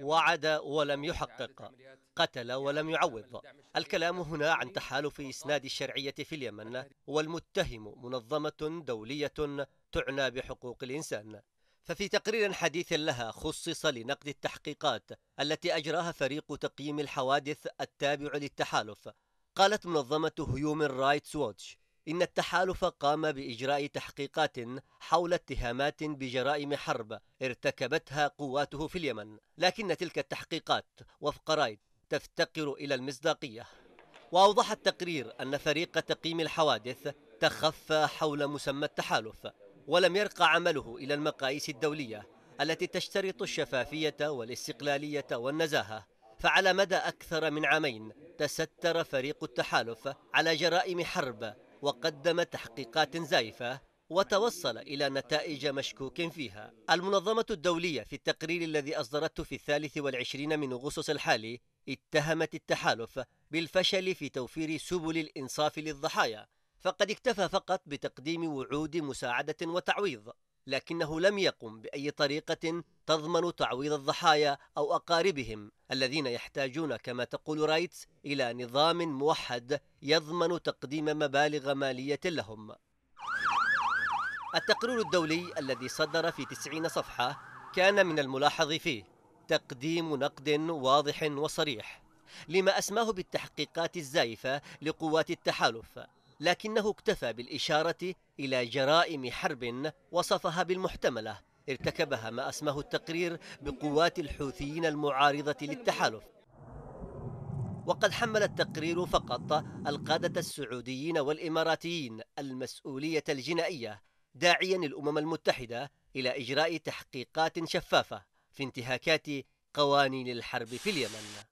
وعد ولم يحقق قتل ولم يعوض الكلام هنا عن تحالف إسناد الشرعية في اليمن والمتهم منظمة دولية تعنى بحقوق الإنسان ففي تقرير حديث لها خصص لنقد التحقيقات التي أجراها فريق تقييم الحوادث التابع للتحالف قالت منظمة هيومن رايتس ووتش إن التحالف قام بإجراء تحقيقات حول اتهامات بجرائم حرب ارتكبتها قواته في اليمن لكن تلك التحقيقات وفق رايد تفتقر إلى المصداقية وأوضح التقرير أن فريق تقييم الحوادث تخفى حول مسمى التحالف ولم يرقى عمله إلى المقاييس الدولية التي تشترط الشفافية والاستقلالية والنزاهة فعلى مدى أكثر من عامين تستر فريق التحالف على جرائم حرب وقدم تحقيقات زائفة وتوصل إلى نتائج مشكوك فيها المنظمة الدولية في التقرير الذي أصدرته في الثالث والعشرين من أغسطس الحالي اتهمت التحالف بالفشل في توفير سبل الإنصاف للضحايا فقد اكتفى فقط بتقديم وعود مساعدة وتعويض لكنه لم يقم بأي طريقة تضمن تعويض الضحايا أو أقاربهم الذين يحتاجون كما تقول رايت إلى نظام موحد يضمن تقديم مبالغ مالية لهم التقرير الدولي الذي صدر في 90 صفحة كان من الملاحظ فيه تقديم نقد واضح وصريح لما أسماه بالتحقيقات الزائفة لقوات التحالف لكنه اكتفى بالإشارة إلى جرائم حرب وصفها بالمحتملة ارتكبها ما أسماه التقرير بقوات الحوثيين المعارضة للتحالف وقد حمل التقرير فقط القادة السعوديين والإماراتيين المسؤولية الجنائية داعيا الأمم المتحدة إلى إجراء تحقيقات شفافة في انتهاكات قوانين الحرب في اليمن